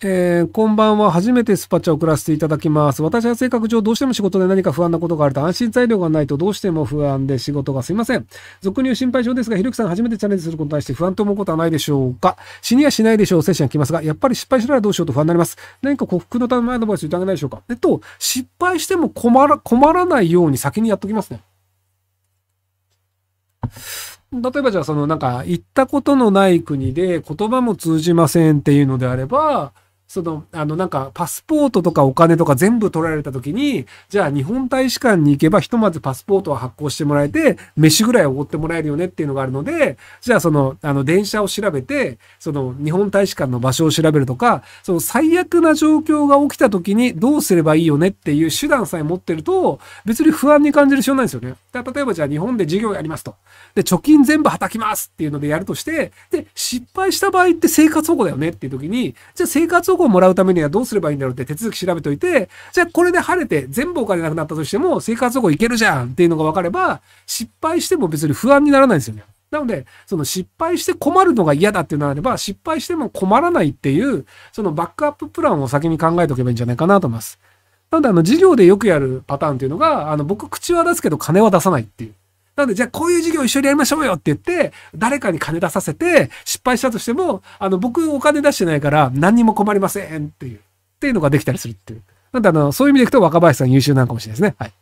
えー、こんばんは。初めてスパチャを送らせていただきます。私は性格上どうしても仕事で何か不安なことがあると安心材料がないとどうしても不安で仕事がすいません。俗に言う心配性ですが、ひろきさん初めてチャレンジすることに対して不安と思うことはないでしょうか死にはしないでしょう。精神が来ますが、やっぱり失敗したらどうしようと不安になります。何か克服のためのアドバイスいただけないでしょうかえっと、失敗しても困ら、困らないように先にやっときますね。例えばじゃあそのなんか行ったことのない国で言葉も通じませんっていうのであれば、その、あの、なんか、パスポートとかお金とか全部取られた時に、じゃあ日本大使館に行けば、ひとまずパスポートは発行してもらえて、飯ぐらいおごってもらえるよねっていうのがあるので、じゃあその、あの、電車を調べて、その、日本大使館の場所を調べるとか、その、最悪な状況が起きた時にどうすればいいよねっていう手段さえ持ってると、別に不安に感じる必要ないんですよね。が例えばじゃあ日本で事業やりますと。で、貯金全部はたきますっていうのでやるとして、で、失敗した場合って生活保護だよねっていう時に、じゃあ生活保護をもらうためにはどうすればいいんだろうって手続き調べといて、じゃあこれで晴れて全部お金なくなったとしても生活保護いけるじゃんっていうのが分かれば、失敗しても別に不安にならないんですよね。なので、その失敗して困るのが嫌だっていうのがあれば、失敗しても困らないっていう、そのバックアッププランを先に考えておけばいいんじゃないかなと思います。なんであの、授業でよくやるパターンっていうのが、あの、僕口は出すけど金は出さないっていう。なんで、じゃあこういう授業一緒にやりましょうよって言って、誰かに金出させて、失敗したとしても、あの、僕お金出してないから何にも困りませんっていう、っていうのができたりするっていう。なんであの、そういう意味でいくと若林さん優秀なのかもしれないですね。はい。